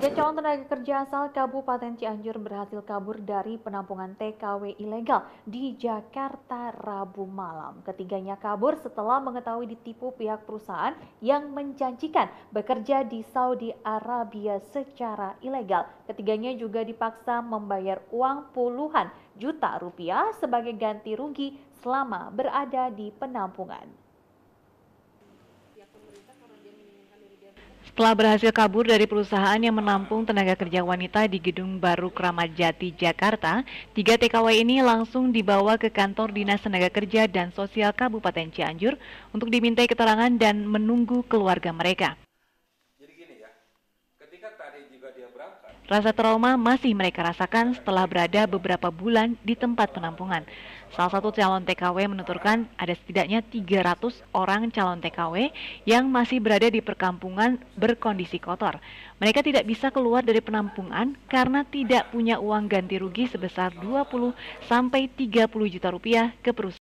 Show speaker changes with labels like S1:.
S1: Tiga calon tenaga kerja asal Kabupaten Cianjur berhasil kabur dari penampungan TKW ilegal di Jakarta Rabu malam. Ketiganya kabur setelah mengetahui ditipu pihak perusahaan yang menjanjikan bekerja di Saudi Arabia secara ilegal. Ketiganya juga dipaksa membayar uang puluhan juta rupiah sebagai ganti rugi selama berada di penampungan
S2: telah berhasil kabur dari perusahaan yang menampung tenaga kerja wanita di Gedung Baru Kramat Jati, Jakarta. Tiga TKW ini langsung dibawa ke kantor Dinas Tenaga Kerja dan Sosial Kabupaten Cianjur untuk dimintai keterangan dan menunggu keluarga mereka. Rasa trauma masih mereka rasakan setelah berada beberapa bulan di tempat penampungan. Salah satu calon TKW menuturkan ada setidaknya 300 orang calon TKW yang masih berada di perkampungan berkondisi kotor. Mereka tidak bisa keluar dari penampungan karena tidak punya uang ganti rugi sebesar 20 sampai 30 juta rupiah ke perusahaan.